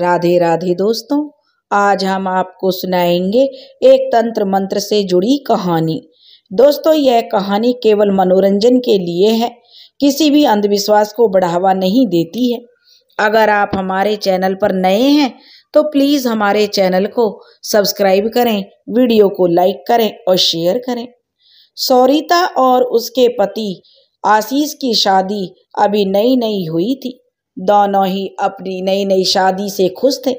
राधे राधे दोस्तों आज हम आपको सुनाएंगे एक तंत्र मंत्र से जुड़ी कहानी दोस्तों यह कहानी केवल मनोरंजन के लिए है किसी भी अंधविश्वास को बढ़ावा नहीं देती है अगर आप हमारे चैनल पर नए हैं तो प्लीज़ हमारे चैनल को सब्सक्राइब करें वीडियो को लाइक करें और शेयर करें सौरिता और उसके पति आशीष की शादी अभी नई नई हुई थी दोनों ही अपनी नई नई शादी से खुश थे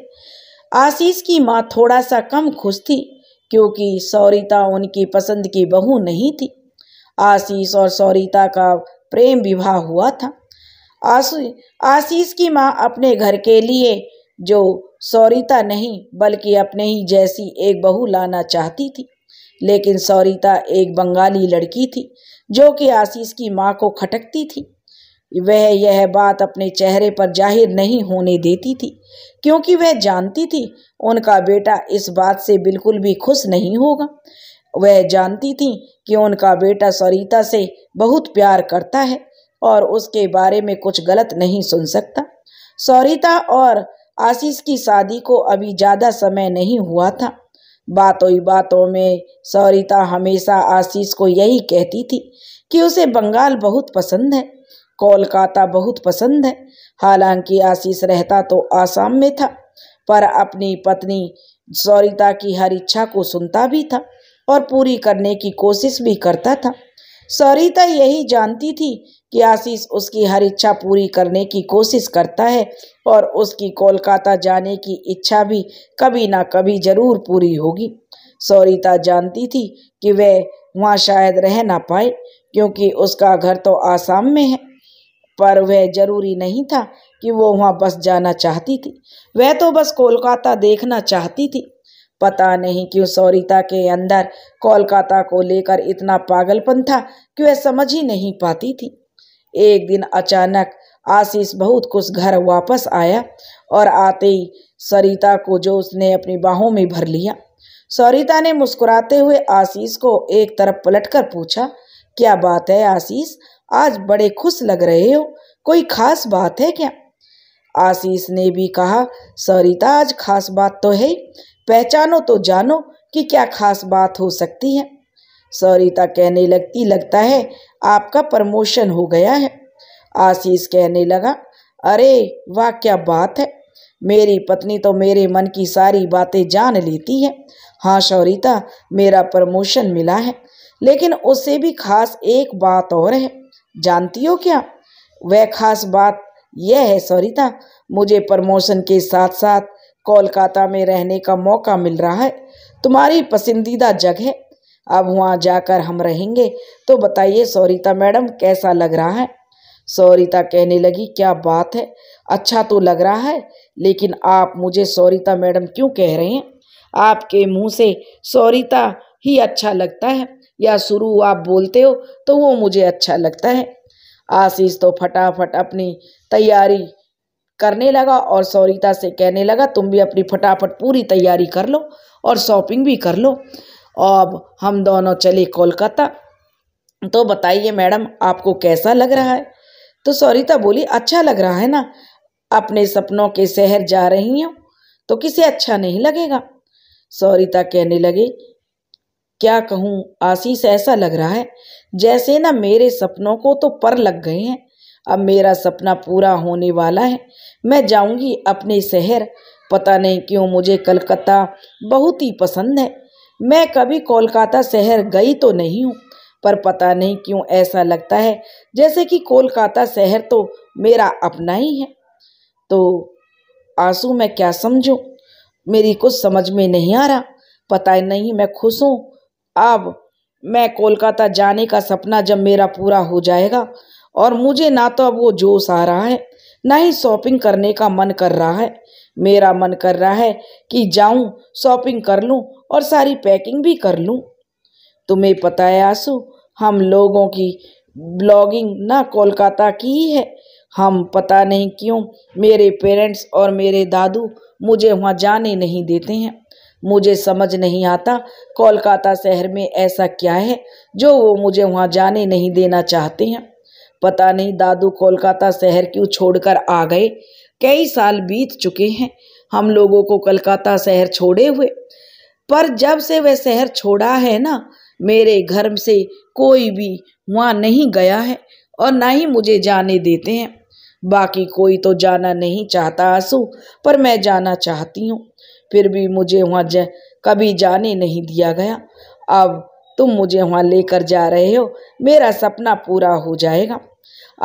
आशीष की माँ थोड़ा सा कम खुश थी क्योंकि सौरिता उनकी पसंद की बहू नहीं थी आशीष और सौरिता का प्रेम विवाह हुआ था आशीष की माँ अपने घर के लिए जो सौरिता नहीं बल्कि अपने ही जैसी एक बहू लाना चाहती थी लेकिन सौरिता एक बंगाली लड़की थी जो कि आशीष की माँ को खटकती थी वह यह बात अपने चेहरे पर जाहिर नहीं होने देती थी क्योंकि वह जानती थी उनका बेटा इस बात से बिल्कुल भी खुश नहीं होगा वह जानती थी कि उनका बेटा सरिता से बहुत प्यार करता है और उसके बारे में कुछ गलत नहीं सुन सकता सरिता और आशीष की शादी को अभी ज़्यादा समय नहीं हुआ था बातों ही बातों में सरिता हमेशा आशीष को यही कहती थी कि उसे बंगाल बहुत पसंद है कोलकाता बहुत पसंद है हालांकि आशीष रहता तो आसाम में था पर अपनी पत्नी सौरिता की हर इच्छा को सुनता भी था और पूरी करने की कोशिश भी करता था सौरिता यही जानती थी कि आशीष उसकी हर इच्छा पूरी करने की कोशिश करता है और उसकी कोलकाता जाने की इच्छा भी कभी ना कभी जरूर पूरी होगी सौरिता जानती थी कि वह वहाँ शायद रह ना पाए क्योंकि उसका घर तो आसाम में है पर वह जरूरी नहीं था कि वो वहाँ बस जाना चाहती थी वह तो बस कोलकाता देखना चाहती थी पता नहीं क्यों सौरिता के अंदर कोलकाता को लेकर इतना पागलपन था कि वह समझ ही नहीं पाती थी एक दिन अचानक आशीष बहुत कुछ घर वापस आया और आते ही सरिता को जो उसने अपनी बाहों में भर लिया सौरिता ने मुस्कुराते हुए आशीष को एक तरफ पलटकर पूछा क्या बात है आशीष आज बड़े खुश लग रहे हो कोई खास बात है क्या आशीष ने भी कहा सरिता आज खास बात तो है पहचानो तो जानो कि क्या खास बात हो सकती है सरिता कहने लगती लगता है आपका प्रमोशन हो गया है आशीष कहने लगा अरे वाह क्या बात है मेरी पत्नी तो मेरे मन की सारी बातें जान लेती है हाँ शौरिता मेरा प्रमोशन मिला है लेकिन उससे भी खास एक बात और है जानती हो क्या वह खास बात यह है सरिता मुझे प्रमोशन के साथ साथ कोलकाता में रहने का मौका मिल रहा है तुम्हारी पसंदीदा जगह अब वहाँ जाकर हम रहेंगे तो बताइए सौरिता मैडम कैसा लग रहा है सौरिता कहने लगी क्या बात है अच्छा तो लग रहा है लेकिन आप मुझे सौरिता मैडम क्यों कह रहे हैं आपके मुंह से सौरिता ही अच्छा लगता है या शुरू आप बोलते हो तो वो मुझे अच्छा लगता है आशीष तो फटाफट अपनी तैयारी करने लगा और सौरिता से कहने लगा तुम भी अपनी फटाफट पूरी तैयारी कर लो और शॉपिंग भी कर लो अब हम दोनों चले कोलकाता तो बताइए मैडम आपको कैसा लग रहा है तो सौरिता बोली अच्छा लग रहा है ना अपने सपनों के शहर जा रही हूँ तो किसे अच्छा नहीं लगेगा सौरिता कहने लगी क्या कहूँ आशीष ऐसा लग रहा है जैसे ना मेरे सपनों को तो पर लग गए हैं अब मेरा सपना पूरा होने वाला है मैं जाऊंगी अपने शहर पता नहीं क्यों मुझे कलकत्ता बहुत ही पसंद है मैं कभी कोलकाता शहर गई तो नहीं हूँ पर पता नहीं क्यों ऐसा लगता है जैसे कि कोलकाता शहर तो मेरा अपना ही है तो आंसू मैं क्या समझूं मेरी कुछ समझ में नहीं आ रहा पता नहीं मैं खुश हूँ अब मैं कोलकाता जाने का सपना जब मेरा पूरा हो जाएगा और मुझे ना तो अब वो जोश आ रहा है ना ही शॉपिंग करने का मन कर रहा है मेरा मन कर रहा है कि जाऊं शॉपिंग कर लूं और सारी पैकिंग भी कर लूं तुम्हें पता है आंसू हम लोगों की ब्लॉगिंग ना कोलकाता की ही है हम पता नहीं क्यों मेरे पेरेंट्स और मेरे दादू मुझे वहाँ जाने नहीं देते हैं मुझे समझ नहीं आता कोलकाता शहर में ऐसा क्या है जो वो मुझे वहाँ जाने नहीं देना चाहते हैं पता नहीं दादू कोलकाता शहर क्यों छोड़कर आ गए कई साल बीत चुके हैं हम लोगों को कलकत्ता शहर छोड़े हुए पर जब से वह शहर छोड़ा है ना मेरे घर से कोई भी वहाँ नहीं गया है और ना ही मुझे जाने देते हैं बाकी कोई तो जाना नहीं चाहता आंसू पर मैं जाना चाहती हूँ फिर भी मुझे वहाँ जा कभी जाने नहीं दिया गया अब तुम मुझे वहाँ लेकर जा रहे हो मेरा सपना पूरा हो जाएगा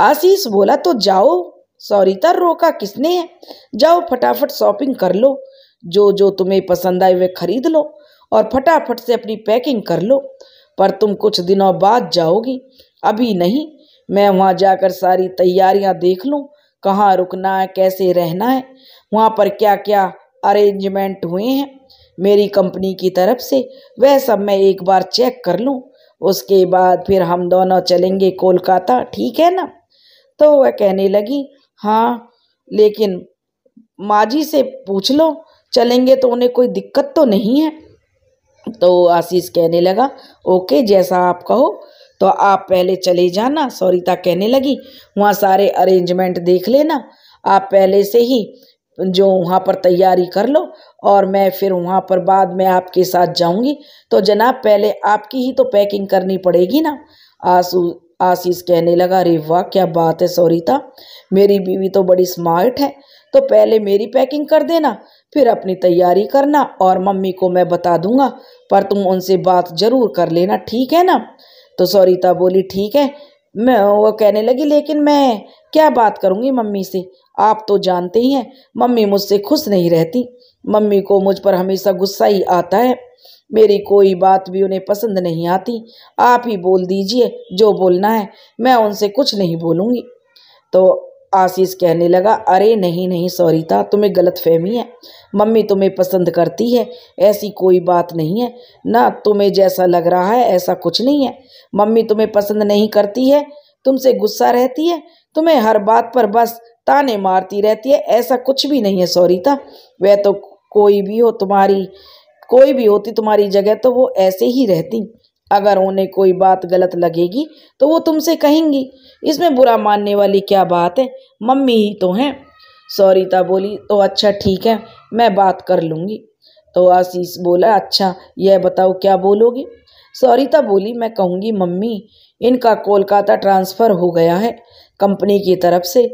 आशीष बोला तो जाओ सॉरी तर रोका किसने है जाओ फटाफट शॉपिंग कर लो जो जो तुम्हें पसंद आए वे खरीद लो और फटाफट से अपनी पैकिंग कर लो पर तुम कुछ दिनों बाद जाओगी अभी नहीं मैं वहाँ जाकर सारी तैयारियाँ देख लूँ कहाँ रुकना है कैसे रहना है वहाँ पर क्या क्या अरेंजमेंट हुए हैं मेरी कंपनी की तरफ से वह सब मैं एक बार चेक कर लूँ उसके बाद फिर हम दोनों चलेंगे कोलकाता ठीक है ना तो वह कहने लगी हाँ लेकिन माजी से पूछ लो चलेंगे तो उन्हें कोई दिक्कत तो नहीं है तो आशीष कहने लगा ओके जैसा आप कहो तो आप पहले चले जाना सौरिता कहने लगी वहाँ सारे अरेंजमेंट देख लेना आप पहले से ही जो वहाँ पर तैयारी कर लो और मैं फिर वहाँ पर बाद में आपके साथ जाऊँगी तो जनाब पहले आपकी ही तो पैकिंग करनी पड़ेगी ना आसू आशीष कहने लगा अरे वाह क्या बात है सौरीता मेरी बीवी तो बड़ी स्मार्ट है तो पहले मेरी पैकिंग कर देना फिर अपनी तैयारी करना और मम्मी को मैं बता दूंगा पर तुम उनसे बात ज़रूर कर लेना ठीक है ना तो सौरीता बोली ठीक है मैं वो कहने लगी लेकिन मैं क्या बात करूँगी मम्मी से आप तो जानते ही हैं मम्मी मुझसे खुश नहीं रहती मम्मी को मुझ पर हमेशा गुस्सा ही आता है मेरी कोई बात भी उन्हें पसंद नहीं आती आप ही बोल दीजिए जो बोलना है मैं उनसे कुछ नहीं बोलूँगी तो आशीष कहने लगा अरे नहीं नहीं सॉरीता तुम्हें गलत फहमी है मम्मी तुम्हें पसंद करती है ऐसी कोई बात नहीं है ना तुम्हें जैसा लग रहा है ऐसा कुछ नहीं है मम्मी तुम्हें पसंद नहीं करती है तुमसे गुस्सा रहती है तुम्हें हर बात पर बस ताने मारती रहती है ऐसा कुछ भी नहीं है सॉरीता वह तो कोई भी हो तुम्हारी कोई भी होती तुम्हारी जगह तो वो ऐसे ही रहती अगर उन्हें कोई बात गलत लगेगी तो वो तुमसे कहेंगी इसमें बुरा मानने वाली क्या बात है मम्मी ही तो हैं सौरीता बोली तो अच्छा ठीक है मैं बात कर लूँगी तो आशीष बोला अच्छा यह बताओ क्या बोलोगी सौरीता बोली मैं कहूँगी मम्मी इनका कोलकाता ट्रांसफ़र हो गया है कंपनी की तरफ से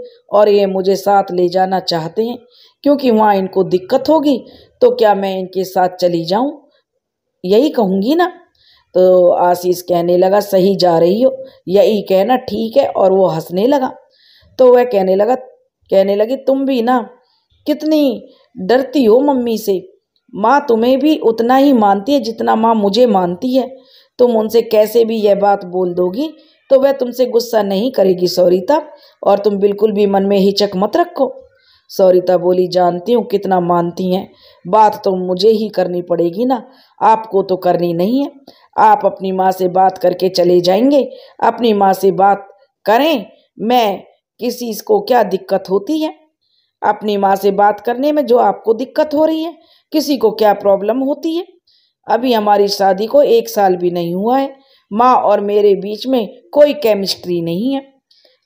और ये मुझे साथ ले जाना चाहते हैं क्योंकि वहाँ इनको दिक्कत होगी तो क्या मैं इनके साथ चली जाऊँ यही कहूँगी ना तो आशीष कहने लगा सही जा रही हो यही कहना ठीक है और वो हंसने लगा तो वह कहने लगा कहने लगी तुम भी ना कितनी डरती हो मम्मी से माँ तुम्हें भी उतना ही मानती है जितना माँ मुझे मानती है तुम उनसे कैसे भी यह बात बोल दोगी तो वह तुमसे गुस्सा नहीं करेगी सौरिता और तुम बिल्कुल भी मन में हिचक मत रखो सौरिता बोली जानती हूँ कितना मानती हैं बात तो मुझे ही करनी पड़ेगी ना आपको तो करनी नहीं है आप अपनी माँ से बात करके चले जाएंगे अपनी माँ से बात करें मैं किसी को क्या दिक्कत होती है अपनी माँ से बात करने में जो आपको दिक्कत हो रही है किसी को क्या प्रॉब्लम होती है अभी हमारी शादी को एक साल भी नहीं हुआ है माँ और मेरे बीच में कोई केमिस्ट्री नहीं है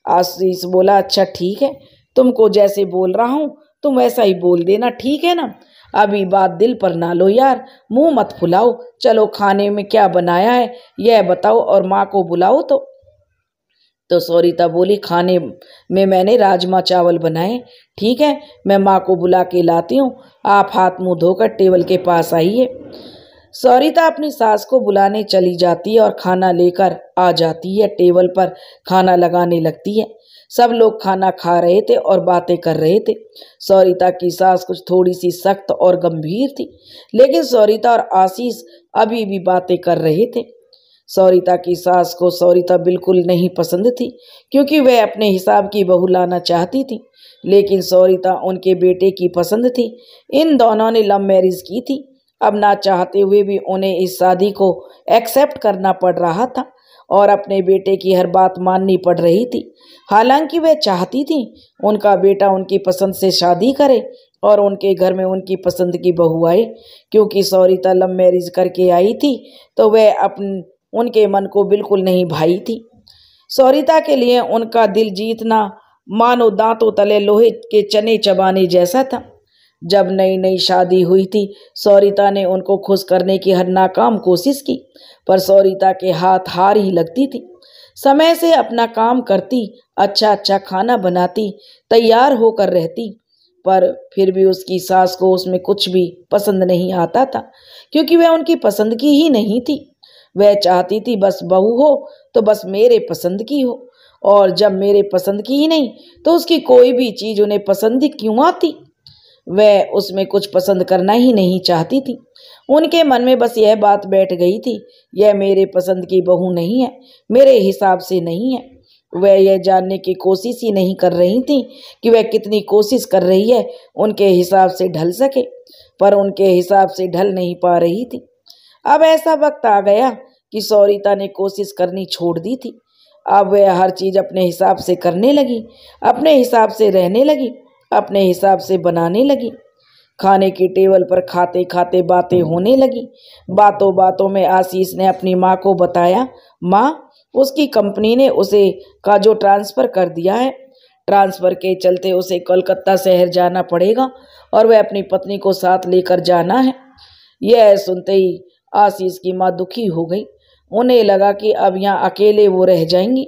आशीष बोला अच्छा ठीक है तुमको जैसे बोल रहा हूँ तुम वैसा ही बोल देना ठीक है ना अभी बात दिल पर ना लो यार मुंह मत फुलाओ चलो खाने में क्या बनाया है यह बताओ और माँ को बुलाओ तो तो सौरिता बोली खाने में मैंने राजमा चावल बनाए ठीक है मैं माँ को बुला के लाती हूँ आप हाथ मुँह धोकर टेबल के पास आइए सौरिता अपनी सास को बुलाने चली जाती है और खाना लेकर आ जाती है टेबल पर खाना लगाने लगती है सब लोग खाना खा रहे थे और बातें कर रहे थे सौरिता की सास कुछ थोड़ी सी सख्त और गंभीर थी लेकिन सौरिता और आशीष अभी भी बातें कर रहे थे सौरिता की सास को सौरिता बिल्कुल नहीं पसंद थी क्योंकि वह अपने हिसाब की बहू लाना चाहती थी लेकिन सौरिता उनके बेटे की पसंद थी इन दोनों ने लव मैरिज की थी अब ना चाहते हुए भी उन्हें इस शादी को एक्सेप्ट करना पड़ रहा था और अपने बेटे की हर बात माननी पड़ रही थी हालांकि वह चाहती थी उनका बेटा उनकी पसंद से शादी करे और उनके घर में उनकी पसंद की बहू आए क्योंकि सौरिता लव मैरिज करके आई थी तो वह अपन उनके मन को बिल्कुल नहीं भाई थी सौरिता के लिए उनका दिल जीतना मानो दांतों तले लोहे के चने चबाने जैसा था जब नई नई शादी हुई थी सौरिता ने उनको खुश करने की हर नाकाम कोशिश की पर सौरिता के हाथ हार ही लगती थी समय से अपना काम करती अच्छा अच्छा खाना बनाती तैयार होकर रहती पर फिर भी उसकी सास को उसमें कुछ भी पसंद नहीं आता था क्योंकि वह उनकी पसंद की ही नहीं थी वह चाहती थी बस बहू हो तो बस मेरे पसंद की हो और जब मेरे पसंद की ही नहीं तो उसकी कोई भी चीज़ उन्हें पसंद क्यों आती वह उसमें कुछ पसंद करना ही नहीं चाहती थी उनके मन में बस यह बात बैठ गई थी यह मेरे पसंद की बहू नहीं है मेरे हिसाब से नहीं है वह यह जानने की कोशिश ही नहीं कर रही थी कि वह कितनी कोशिश कर रही है उनके हिसाब से ढल सके पर उनके हिसाब से ढल नहीं पा रही थी अब ऐसा वक्त आ गया कि सौरिता ने कोशिश करनी छोड़ दी थी अब वह हर चीज़ अपने हिसाब से करने लगी अपने हिसाब से रहने लगी अपने हिसाब से बनाने लगी खाने की टेबल पर खाते खाते बातें होने लगी बातों बातों में आशीष ने अपनी माँ को बताया माँ उसकी कंपनी ने उसे का जो ट्रांसफ़र कर दिया है ट्रांसफ़र के चलते उसे कोलकाता शहर जाना पड़ेगा और वह अपनी पत्नी को साथ लेकर जाना है यह सुनते ही आशीष की माँ दुखी हो गई उन्हें लगा कि अब यहाँ अकेले वो रह जाएंगी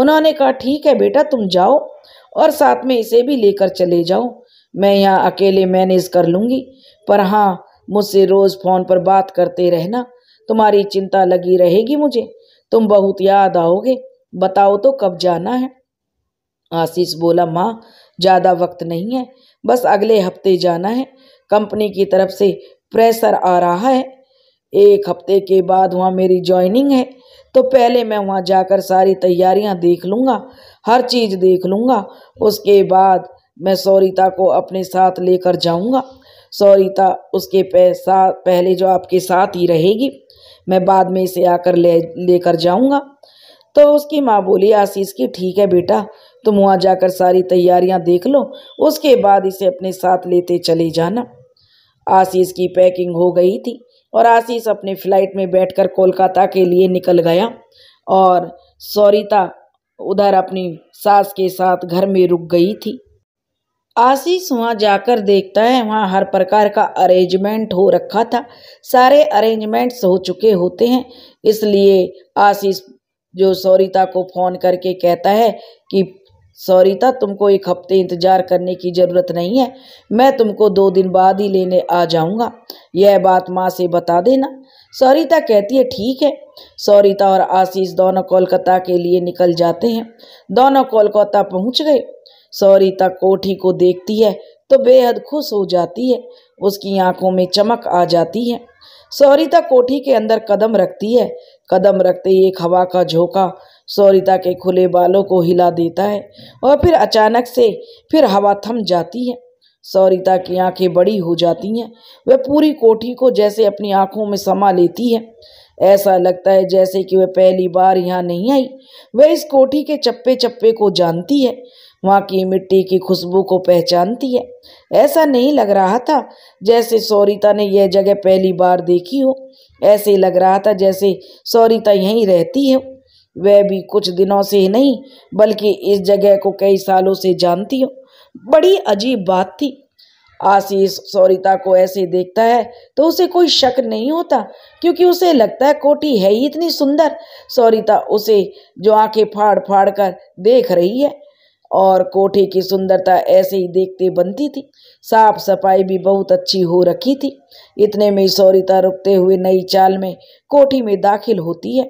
उन्होंने कहा ठीक है बेटा तुम जाओ और साथ में इसे भी लेकर चले जाओ मैं यहाँ अकेले मैनेज कर लूँगी पर हाँ मुझसे रोज़ फ़ोन पर बात करते रहना तुम्हारी चिंता लगी रहेगी मुझे तुम बहुत याद आओगे बताओ तो कब जाना है आशीष बोला माँ ज़्यादा वक्त नहीं है बस अगले हफ्ते जाना है कंपनी की तरफ से प्रेशर आ रहा है एक हफ्ते के बाद वहाँ मेरी जॉइनिंग है तो पहले मैं वहाँ जाकर सारी तैयारियाँ देख लूँगा हर चीज़ देख लूँगा उसके बाद मैं सौरिता को अपने साथ लेकर जाऊँगा सौरिता उसके पैसा पहले जो आपके साथ ही रहेगी मैं बाद में इसे आकर ले लेकर जाऊँगा तो उसकी माँ बोली आशीष की ठीक है बेटा तुम वहाँ जाकर सारी तैयारियाँ देख लो उसके बाद इसे अपने साथ लेते चले जाना आशीष की पैकिंग हो गई थी और आशीष अपने फ्लाइट में बैठकर कोलकाता के लिए निकल गया और सौरिता उधर अपनी सास के साथ घर में रुक गई थी आशीष वहाँ जाकर देखता है वहाँ हर प्रकार का अरेंजमेंट हो रखा था सारे अरेंजमेंट्स हो चुके होते हैं इसलिए आशीष जो सौरिता को फ़ोन करके कहता है कि सौरिता तुमको एक हफ्ते इंतज़ार करने की ज़रूरत नहीं है मैं तुमको दो दिन बाद ही लेने आ जाऊँगा यह बात माँ से बता देना सौरिता कहती है ठीक है सौरिता और आशीष दोनों कोलकाता के लिए निकल जाते हैं दोनों कोलकाता पहुंच गए सौरिता कोठी को देखती है तो बेहद खुश हो जाती है उसकी आंखों में चमक आ जाती है सौरिता कोठी के अंदर कदम रखती है कदम रखते ही एक हवा का झोंका सौरिता के खुले बालों को हिला देता है और फिर अचानक से फिर हवा थम जाती है सौरिता की आंखें बड़ी हो जाती हैं वह पूरी कोठी को जैसे अपनी आंखों में समा लेती है ऐसा लगता है जैसे कि वह पहली बार यहाँ नहीं आई वह इस कोठी के चप्पे चप्पे को जानती है वहाँ की मिट्टी की खुशबू को पहचानती है ऐसा नहीं लग रहा था जैसे सौरिता ने यह जगह पहली बार देखी हो ऐसे लग रहा था जैसे सौरिता यहीं रहती है वह भी कुछ दिनों से नहीं बल्कि इस जगह को कई सालों से जानती हो बड़ी अजीब बात थी आशीष सौरिता को ऐसे देखता है तो उसे कोई शक नहीं होता क्योंकि उसे लगता है कोटी है ही इतनी सुंदर सौरिता उसे जो आंखें फाड़ फाड़ कर देख रही है और कोठी की सुंदरता ऐसे ही देखते बनती थी साफ सफाई भी बहुत अच्छी हो रखी थी इतने में सौरिता रुकते हुए नई चाल में कोठी में दाखिल होती है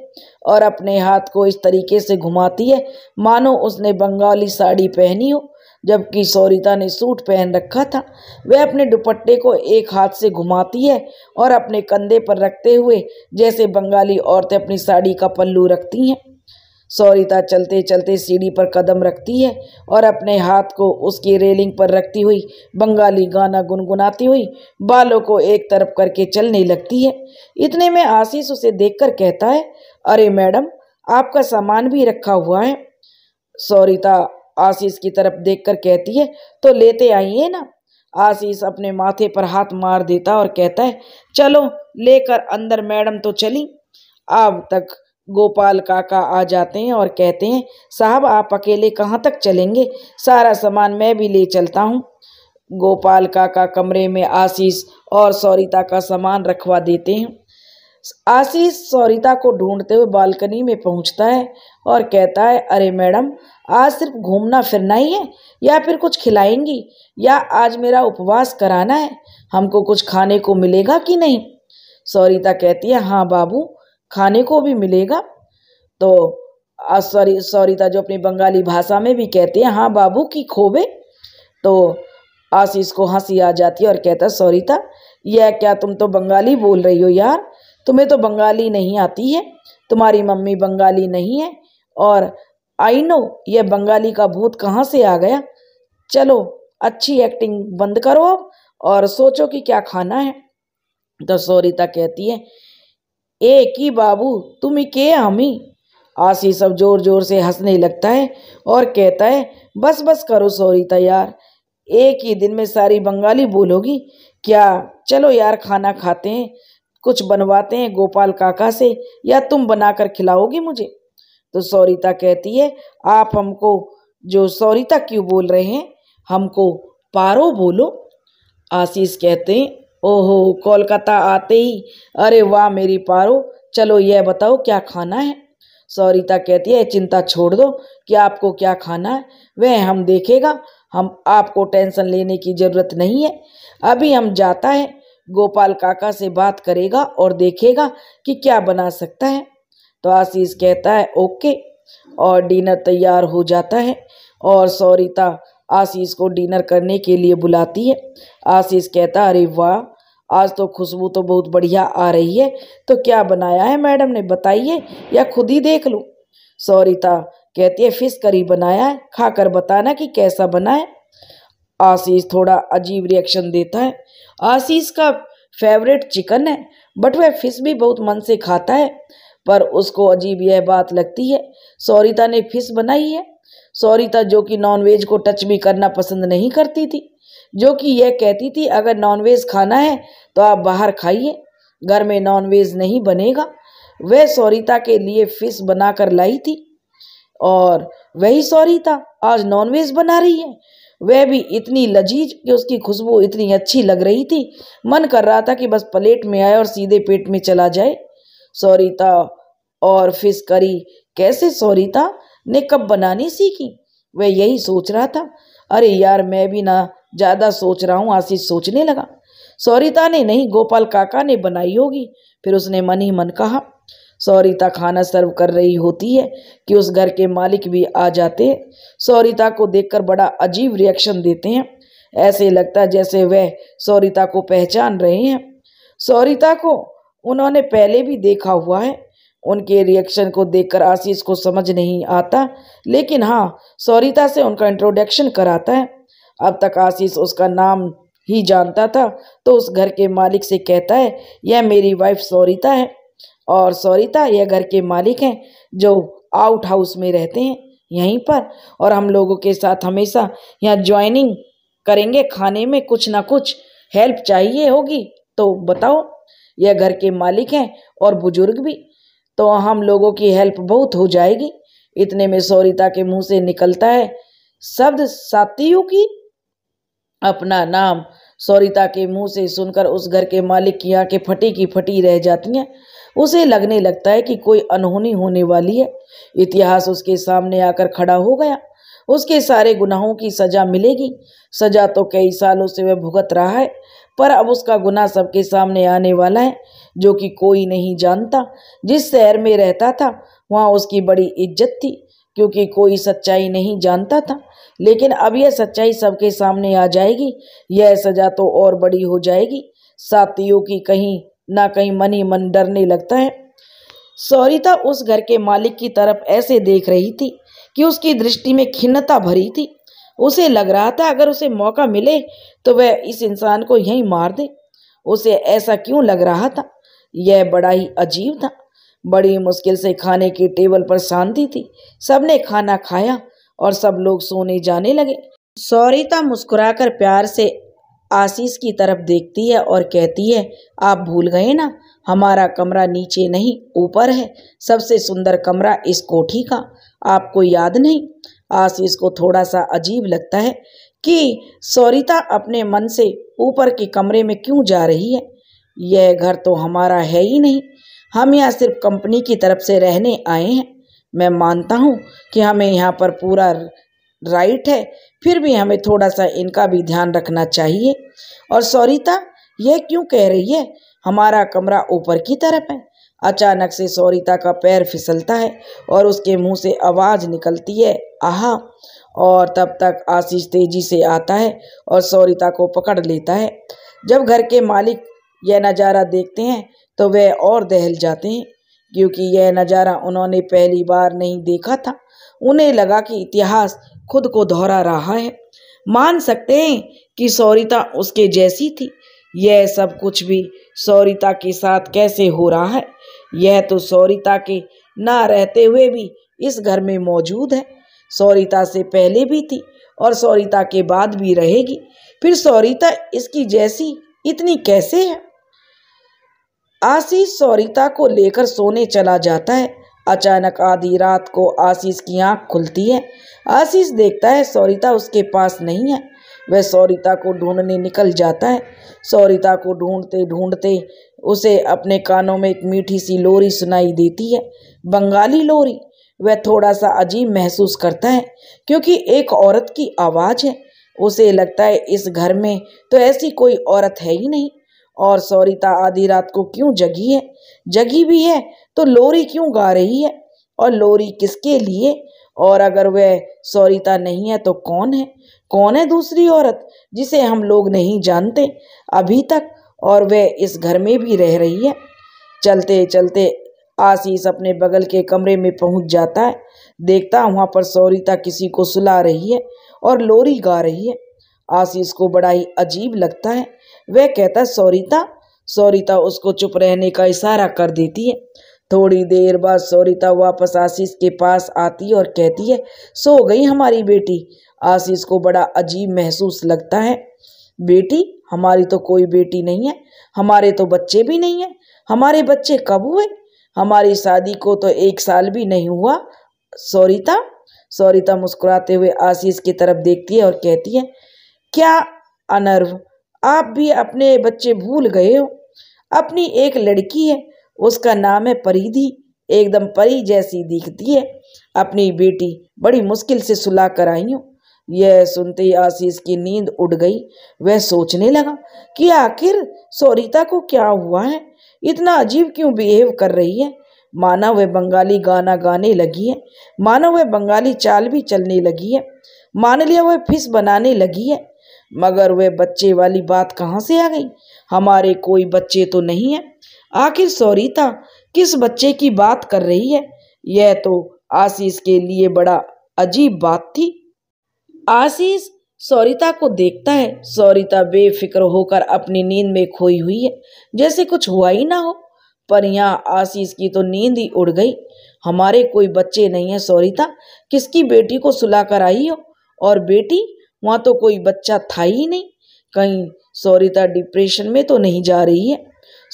और अपने हाथ को इस तरीके से घुमाती है मानो उसने बंगाली साड़ी पहनी हो जबकि सौरिता ने सूट पहन रखा था वह अपने दुपट्टे को एक हाथ से घुमाती है और अपने कंधे पर रखते हुए जैसे बंगाली औरतें अपनी साड़ी का पल्लू रखती हैं सौरिता चलते चलते सीढ़ी पर कदम रखती है और अपने हाथ को उसकी रेलिंग पर रखती हुई बंगाली गाना गुनगुनाती हुई बालों को एक तरफ करके चलने लगती है इतने में आशीष उसे देखकर कहता है अरे मैडम आपका सामान भी रखा हुआ है सौरिता आशीष की तरफ देखकर कहती है तो लेते आइए ना आशीष अपने माथे पर हाथ मार देता और कहता है चलो लेकर अंदर मैडम तो चली अब तक गोपाल काका आ जाते हैं और कहते हैं साहब आप अकेले कहाँ तक चलेंगे सारा सामान मैं भी ले चलता हूँ गोपाल काका कमरे में आशीष और सौरिता का सामान रखवा देते हैं आशीष सौरिता को ढूंढते हुए बालकनी में पहुंचता है और कहता है अरे मैडम आज सिर्फ घूमना फिरना ही है या फिर कुछ खिलाएंगी या आज मेरा उपवास कराना है हमको कुछ खाने को मिलेगा कि नहीं सौरिता कहती है हाँ बाबू खाने को भी मिलेगा तो सॉरी सौरिता जो अपनी बंगाली भाषा में भी कहती है हाँ बाबू की खोबे तो आशीष को हंसी आ जाती है और कहता है सौरिता यह क्या तुम तो बंगाली बोल रही हो यार तुम्हें तो बंगाली नहीं आती है तुम्हारी मम्मी बंगाली नहीं है और आई नो यह बंगाली का भूत कहाँ से आ गया चलो अच्छी एक्टिंग बंद करो अब और सोचो कि क्या खाना है तो सोरिता कहती है ए की बाबू तुम के हमी आशी सब जोर जोर से हंसने लगता है और कहता है बस बस करो सोरिता यार एक ही दिन में सारी बंगाली बोलोगी क्या चलो यार खाना खाते हैं कुछ बनवाते हैं गोपाल काका से या तुम बनाकर खिलाओगी मुझे तो सौरिता कहती है आप हमको जो सौरिता क्यों बोल रहे हैं हमको पारो बोलो आशीष कहते हैं ओहो कोलकाता आते ही अरे वाह मेरी पारो चलो यह बताओ क्या खाना है सौरिता कहती है चिंता छोड़ दो कि आपको क्या खाना है वह हम देखेगा हम आपको टेंशन लेने की ज़रूरत नहीं है अभी हम जाता है गोपाल काका से बात करेगा और देखेगा कि क्या बना सकता है तो आशीष कहता है ओके और डिनर तैयार हो जाता है और सौरिता आशीष को डिनर करने के लिए बुलाती है आशीष कहता अरे वाह आज तो खुशबू तो बहुत बढ़िया आ रही है तो क्या बनाया है मैडम ने बताइए या खुद ही देख लूँ सौरिता कहती है फिश करी बनाया है खाकर बताना कि कैसा बना है आशीष थोड़ा अजीब रिएक्शन देता है आशीष का फेवरेट चिकन है बट वह फिश भी बहुत मन से खाता है पर उसको अजीब यह बात लगती है सौरिता ने फिश बनाई है सौरिता जो कि नॉनवेज को टच भी करना पसंद नहीं करती थी जो कि यह कहती थी अगर नॉनवेज खाना है तो आप बाहर खाइए घर में नॉनवेज नहीं बनेगा वह सौरिता के लिए फिश बना कर लाई थी और वही सौरिता आज नॉनवेज बना रही है वह भी इतनी लजीज कि उसकी खुशबू इतनी अच्छी लग रही थी मन कर रहा था कि बस प्लेट में आए और सीधे पेट में चला जाए सौरीता और फिश करी कैसे सौरीता ने कब बनानी सीखी वह यही सोच रहा था अरे यार मैं भी ना ज़्यादा सोच रहा हूँ आशीष सोचने लगा सौरीता ने नहीं गोपाल काका ने बनाई होगी फिर उसने मन ही मन कहा सौरिता खाना सर्व कर रही होती है कि उस घर के मालिक भी आ जाते हैं सौरिता को देखकर बड़ा अजीब रिएक्शन देते हैं ऐसे लगता जैसे वह सौरिता को पहचान रहे हैं सौरिता को उन्होंने पहले भी देखा हुआ है उनके रिएक्शन को देखकर आशीष को समझ नहीं आता लेकिन हाँ सौरिता से उनका इंट्रोडक्शन कराता है अब तक आशीष उसका नाम ही जानता था तो उस घर के मालिक से कहता है यह मेरी वाइफ सौरिता है और सौरिता यह घर के मालिक हैं जो आउट हाउस में रहते हैं यहीं पर और हम लोगों के साथ हमेशा यहाँ ज्वाइनिंग करेंगे खाने में कुछ ना कुछ हेल्प चाहिए होगी तो बताओ यह घर के मालिक हैं और बुजुर्ग भी तो हम लोगों की हेल्प बहुत हो जाएगी इतने में सौरिता के मुंह से निकलता है शब्द सातियों की अपना नाम सौरिता के मुंह से सुनकर उस घर के मालिक की आंखें फटी की फटी रह जाती हैं उसे लगने लगता है कि कोई अनहोनी होने वाली है इतिहास उसके सामने आकर खड़ा हो गया उसके सारे गुनाहों की सज़ा मिलेगी सज़ा तो कई सालों से वह भुगत रहा है पर अब उसका गुनाह सबके सामने आने वाला है जो कि कोई नहीं जानता जिस शहर में रहता था वहाँ उसकी बड़ी इज्जत थी क्योंकि कोई सच्चाई नहीं जानता था लेकिन अब यह सच्चाई सबके सामने आ जाएगी यह सजा तो और बड़ी हो जाएगी साथियों की कहीं ना कहीं मन ही मन डरने लगता है सौरिता उस घर के मालिक की तरफ ऐसे देख रही थी कि उसकी दृष्टि में खिन्नता भरी थी उसे लग रहा था अगर उसे मौका मिले तो वह इस इंसान को यहीं मार दे उसे ऐसा क्यों लग रहा था यह बड़ा ही अजीब था बड़ी मुश्किल से खाने की टेबल पर शांति थी सबने खाना खाया और सब लोग सोने जाने लगे सौरिता मुस्कुराकर प्यार से आशीष की तरफ देखती है और कहती है आप भूल गए ना हमारा कमरा नीचे नहीं ऊपर है सबसे सुंदर कमरा इस कोठी का आपको याद नहीं आशीष को थोड़ा सा अजीब लगता है कि सौरिता अपने मन से ऊपर के कमरे में क्यों जा रही है यह घर तो हमारा है ही नहीं हम यहाँ सिर्फ कंपनी की तरफ से रहने आए हैं मैं मानता हूँ कि हमें यहाँ पर पूरा राइट है फिर भी हमें थोड़ा सा इनका भी ध्यान रखना चाहिए और सौरिता यह क्यों कह रही है हमारा कमरा ऊपर की तरफ है अचानक से सौरिता का पैर फिसलता है और उसके मुंह से आवाज़ निकलती है आहा और तब तक आशीष तेजी से आता है और सौरिता को पकड़ लेता है जब घर के मालिक यह नज़ारा देखते हैं तो वे और दहल जाते हैं क्योंकि यह नज़ारा उन्होंने पहली बार नहीं देखा था उन्हें लगा कि इतिहास खुद को दोहरा रहा है मान सकते हैं कि सौरिता उसके जैसी थी यह सब कुछ भी सौरिता के साथ कैसे हो रहा है यह तो सौरिता के ना रहते हुए भी इस घर में मौजूद है सौरिता से पहले भी थी और सौरिता के बाद भी रहेगी फिर सौरिता इसकी जैसी इतनी कैसे है आशीष सौरिता को लेकर सोने चला जाता है अचानक आधी रात को आशीष की आंख खुलती है आशीष देखता है सौरिता उसके पास नहीं है वह सौरिता को ढूंढने निकल जाता है सौरिता को ढूंढते ढूंढते उसे अपने कानों में एक मीठी सी लोरी सुनाई देती है बंगाली लोरी वह थोड़ा सा अजीब महसूस करता है क्योंकि एक औरत की आवाज़ है उसे लगता है इस घर में तो ऐसी कोई औरत है ही नहीं और सौरिता आधी रात को क्यों जगी है जगी भी है तो लोरी क्यों गा रही है और लोरी किसके लिए और अगर वह सौरिता नहीं है तो कौन है कौन है दूसरी औरत जिसे हम लोग नहीं जानते अभी तक और वह इस घर में भी रह रही है चलते चलते आशीष अपने बगल के कमरे में पहुंच जाता है देखता वहाँ पर सौरिता किसी को सुला रही है और लोरी गा रही है आशीष को बड़ा ही अजीब लगता है वह कहता सौरिता सौरिता उसको चुप रहने का इशारा कर देती है थोड़ी देर बाद सौरिता वापस आशीष के पास आती है और कहती है सो गई हमारी बेटी आशीष को बड़ा अजीब महसूस लगता है बेटी हमारी तो कोई बेटी नहीं है हमारे तो बच्चे भी नहीं हैं हमारे बच्चे कब हुए हमारी शादी को तो एक साल भी नहीं हुआ सौरिता सौरिता मुस्कुराते हुए आशीष की तरफ देखती है और कहती है क्या अनर्व आप भी अपने बच्चे भूल गए हो अपनी एक लड़की है उसका नाम है परिधि एकदम परी जैसी दिखती है अपनी बेटी बड़ी मुश्किल से सुला कर आई हूँ यह सुनते ही आशीष की नींद उड़ गई वह सोचने लगा कि आखिर सोरीता को क्या हुआ है इतना अजीब क्यों बिहेव कर रही है माना वह बंगाली गाना गाने लगी है माना वह बंगाली चाल भी चलने लगी है मान लिया वह फिस बनाने लगी है मगर वह बच्चे वाली बात कहाँ से आ गई हमारे कोई बच्चे तो नहीं है आखिर सौरीता किस बच्चे की बात कर रही है यह तो आशीष के लिए बड़ा अजीब बात थी आशीष सौरिता को देखता है सौरिता बेफिक्र होकर अपनी नींद में खोई हुई है जैसे कुछ हुआ ही ना हो पर यहाँ आशीष की तो नींद ही उड़ गई हमारे कोई बच्चे नहीं है सोरिता किसकी बेटी को सुला कर आई हो और बेटी वहाँ तो कोई बच्चा था ही नहीं कहीं सौरिता डिप्रेशन में तो नहीं जा रही है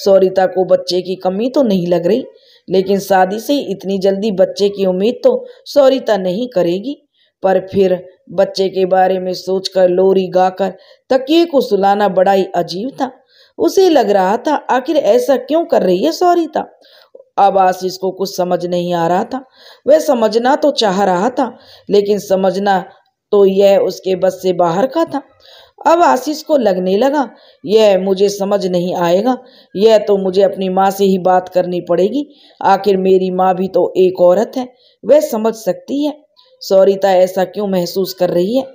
सौरिता को बच्चे की कमी तो नहीं लग रही लेकिन शादी से इतनी जल्दी बच्चे की उम्मीद तो सौरिता नहीं करेगी पर फिर बच्चे के बारे में सोचकर लोरी गाकर तकिए को सुलाना बड़ा ही अजीब था उसे लग रहा था आखिर ऐसा क्यों कर रही है सौरिता अब आशीष को कुछ समझ नहीं आ रहा था वह समझना तो चाह रहा था लेकिन समझना तो यह उसके बस से बाहर का था अब आशीष को लगने लगा यह मुझे समझ नहीं आएगा यह तो मुझे अपनी माँ से ही बात करनी पड़ेगी आखिर मेरी माँ भी तो एक औरत है वह समझ सकती है सौरिता ऐसा क्यों महसूस कर रही है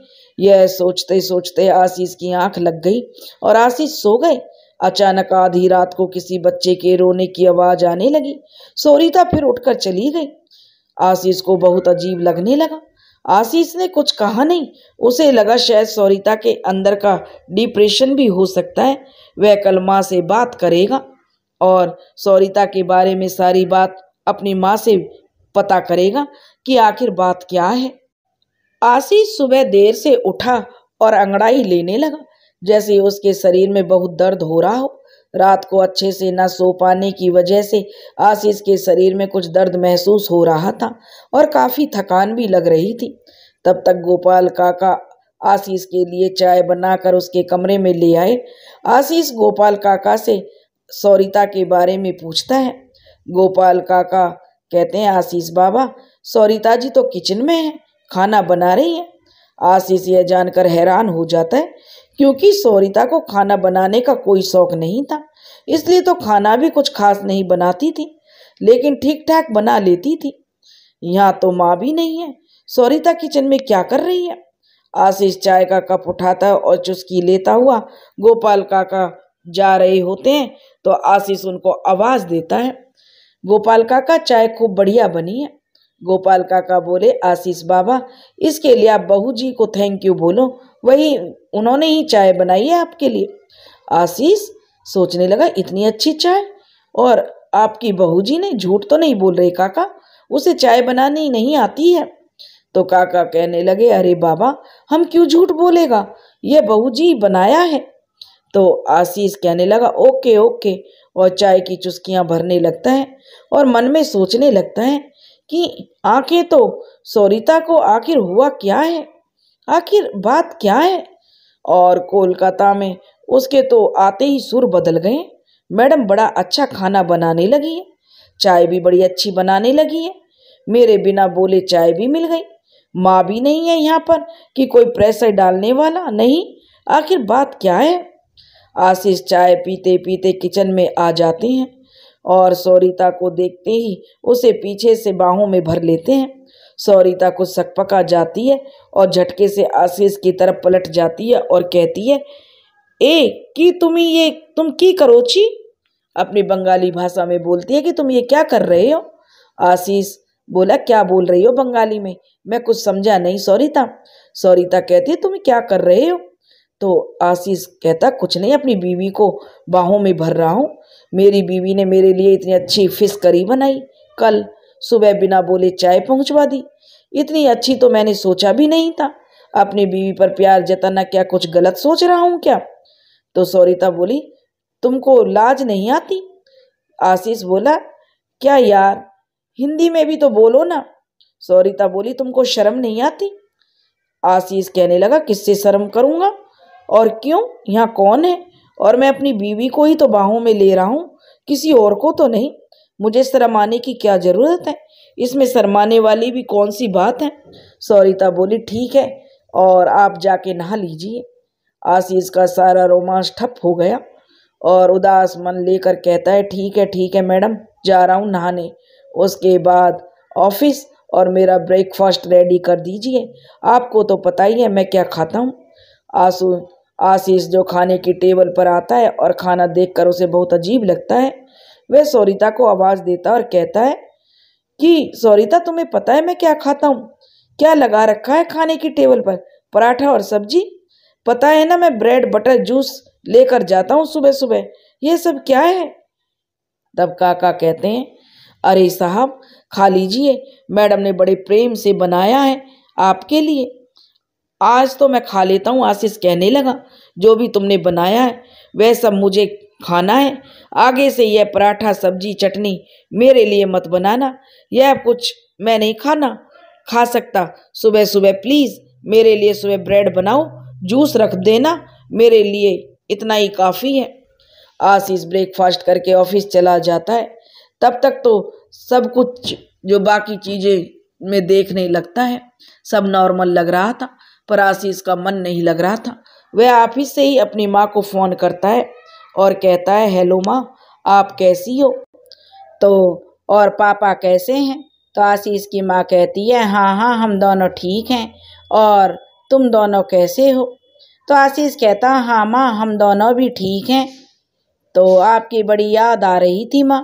यह सोचते सोचते आशीष की आंख लग गई और आशीष सो गए अचानक आधी रात को किसी बच्चे के रोने की आवाज आने लगी सौरिता फिर उठकर चली गई आशीष को बहुत अजीब लगने लगा आशीष ने कुछ कहा नहीं उसे लगा शायद सौरिता के अंदर का डिप्रेशन भी हो सकता है वह कल माँ से बात करेगा और सौरिता के बारे में सारी बात अपनी माँ से पता करेगा कि आखिर बात क्या है आशीष सुबह देर से उठा और अंगड़ाई लेने लगा जैसे उसके शरीर में बहुत दर्द हो रहा हो रात को अच्छे से न सो पाने की वजह से आशीष के शरीर में कुछ दर्द महसूस हो रहा था और काफ़ी थकान भी लग रही थी तब तक गोपाल काका आशीष के लिए चाय बनाकर उसके कमरे में ले आए आशीष गोपाल काका से सौरिता के बारे में पूछता है गोपाल काका कहते हैं आशीष बाबा सौरिता जी तो किचन में है खाना बना रही है आशीष यह जानकर हैरान हो जाता है क्योंकि सोरिता को खाना बनाने का कोई शौक नहीं था इसलिए तो खाना भी कुछ खास नहीं बनाती थी लेकिन ठीक ठाक बना लेती थी यहाँ तो माँ भी नहीं है सोरिता किचन में क्या कर रही है आशीष चाय का कप उठाता और चुस्की लेता हुआ गोपाल काका जा रहे होते हैं तो आशीष उनको आवाज़ देता है गोपाल काका चाय खूब बढ़िया बनी है गोपाल काका बोले आशीष बाबा इसके लिए आप बहू जी को थैंक यू बोलो वही उन्होंने ही चाय बनाई है आपके लिए आशीष सोचने लगा इतनी अच्छी चाय और आपकी बहू जी ने झूठ तो नहीं बोल रही काका उसे चाय बनानी नहीं आती है तो काका कहने लगे अरे बाबा हम क्यों झूठ बोलेगा ये बहू जी बनाया है तो आशीष कहने लगा ओके ओके और चाय की चुस्कियाँ भरने लगता है और मन में सोचने लगता है कि आंखें तो सोरिता को आखिर हुआ क्या है आखिर बात क्या है और कोलकाता में उसके तो आते ही सुर बदल गए मैडम बड़ा अच्छा खाना बनाने लगी है चाय भी बड़ी अच्छी बनाने लगी है मेरे बिना बोले चाय भी मिल गई माँ भी नहीं है यहाँ पर कि कोई प्रेशर डालने वाला नहीं आखिर बात क्या है आशीष चाय पीते पीते किचन में आ जाते हैं और सौरिता को देखते ही उसे पीछे से बाहों में भर लेते हैं सौरिता को सकपका जाती है और झटके से आशीष की तरफ पलट जाती है और कहती है ए कि तुम ये तुम की करोची अपनी बंगाली भाषा में बोलती है कि तुम ये क्या कर रहे हो आशीष बोला क्या बोल रही हो बंगाली में मैं कुछ समझा नहीं सौरिता सौरिता कहती है तुम क्या कर रहे हो तो आशीष कहता कुछ नहीं अपनी बीवी को बाहों में भर रहा हूँ मेरी बीवी ने मेरे लिए इतनी अच्छी फिश करी बनाई कल सुबह बिना बोले चाय पहुँचवा दी इतनी अच्छी तो मैंने सोचा भी नहीं था अपनी बीवी पर प्यार जताना क्या कुछ गलत सोच रहा हूँ क्या तो सौरिता बोली तुमको लाज नहीं आती आशीष बोला क्या यार हिंदी में भी तो बोलो ना सौरिता बोली तुमको शर्म नहीं आती आशीष कहने लगा किससे शर्म करूँगा और क्यों यहाँ कौन है और मैं अपनी बीवी को ही तो बाहों में ले रहा हूँ किसी और को तो नहीं मुझे शरमाने की क्या ज़रूरत है इसमें शरमाने वाली भी कौन सी बात है सौरिता बोली ठीक है और आप जाके नहा लीजिए आशीष का सारा रोमांस ठप हो गया और उदास मन लेकर कहता है ठीक है ठीक है मैडम जा रहा हूँ नहाने उसके बाद ऑफिस और मेरा ब्रेकफास्ट रेडी कर दीजिए आपको तो पता ही है मैं क्या खाता हूँ आंसू आशीष जो खाने की टेबल पर आता है और खाना देखकर उसे बहुत अजीब लगता है वह सौरिता को आवाज़ देता और कहता है कि सौरिता तुम्हें पता है मैं क्या खाता हूँ क्या लगा रखा है खाने की टेबल पर पराठा और सब्जी पता है ना मैं ब्रेड बटर जूस लेकर जाता हूँ सुबह सुबह ये सब क्या है तब काका कहते हैं अरे साहब खा लीजिए मैडम ने बड़े प्रेम से बनाया है आपके लिए आज तो मैं खा लेता हूँ आशीष कहने लगा जो भी तुमने बनाया है वह सब मुझे खाना है आगे से यह पराठा सब्जी चटनी मेरे लिए मत बनाना यह कुछ मैं नहीं खाना खा सकता सुबह सुबह प्लीज़ मेरे लिए सुबह ब्रेड बनाओ जूस रख देना मेरे लिए इतना ही काफ़ी है आशीष ब्रेकफास्ट करके ऑफिस चला जाता है तब तक तो सब कुछ जो बाकी चीज़ें में देखने लगता है सब नॉर्मल लग रहा था पर आशीष का मन नहीं लग रहा था वह ऑफिस से ही अपनी माँ को फ़ोन करता है और कहता है हेलो माँ आप कैसी हो तो और पापा कैसे हैं तो आशीष की माँ कहती है हाँ हाँ हम दोनों ठीक हैं और तुम दोनों कैसे हो तो आशीष कहता हाँ माँ हम दोनों भी ठीक हैं तो आपकी बड़ी याद आ रही थी माँ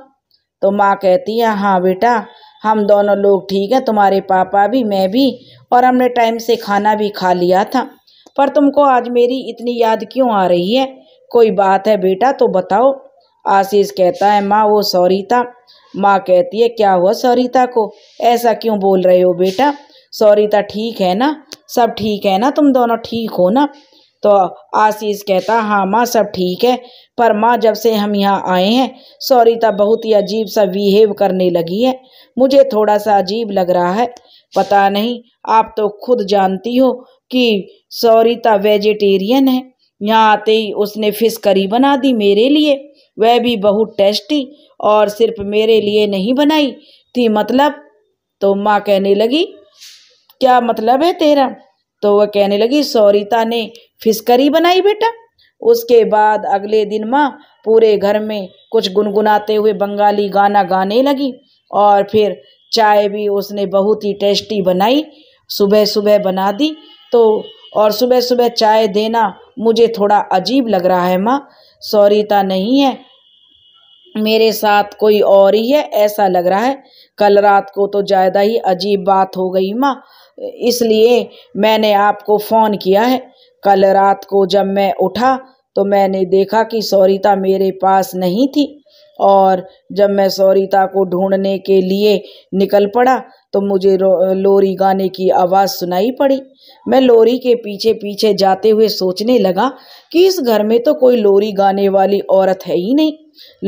तो माँ कहती है हाँ बेटा हम दोनों लोग ठीक हैं तुम्हारे पापा भी मैं भी और हमने टाइम से खाना भी खा लिया था पर तुमको आज मेरी इतनी याद क्यों आ रही है कोई बात है बेटा तो बताओ आशीष कहता है माँ वो सौरीता माँ कहती है क्या हुआ सौरीता को ऐसा क्यों बोल रहे हो बेटा सौरीता ठीक है ना सब ठीक है ना तुम दोनों ठीक हो ना तो आशीष कहता हाँ माँ सब ठीक है पर माँ जब से हम यहाँ आए हैं सौरीता बहुत ही अजीब सा बिहेव करने लगी है मुझे थोड़ा सा अजीब लग रहा है पता नहीं आप तो खुद जानती हो कि सौरिता वेजिटेरियन है यहाँ आते ही उसने फिश करी बना दी मेरे लिए वह भी बहुत टेस्टी और सिर्फ मेरे लिए नहीं बनाई थी मतलब तो माँ कहने लगी क्या मतलब है तेरा तो वह कहने लगी सौरिता ने फिश करी बनाई बेटा उसके बाद अगले दिन माँ पूरे घर में कुछ गुनगुनाते हुए बंगाली गाना गाने लगी और फिर चाय भी उसने बहुत ही टेस्टी बनाई सुबह सुबह बना दी तो और सुबह सुबह चाय देना मुझे थोड़ा अजीब लग रहा है माँ सॉरीता नहीं है मेरे साथ कोई और ही है ऐसा लग रहा है कल रात को तो ज़्यादा ही अजीब बात हो गई माँ इसलिए मैंने आपको फ़ोन किया है कल रात को जब मैं उठा तो मैंने देखा कि सॉरीता मेरे पास नहीं थी और जब मैं सौरिता को ढूंढने के लिए निकल पड़ा तो मुझे लोरी गाने की आवाज़ सुनाई पड़ी मैं लोरी के पीछे पीछे जाते हुए सोचने लगा कि इस घर में तो कोई लोरी गाने वाली औरत है ही नहीं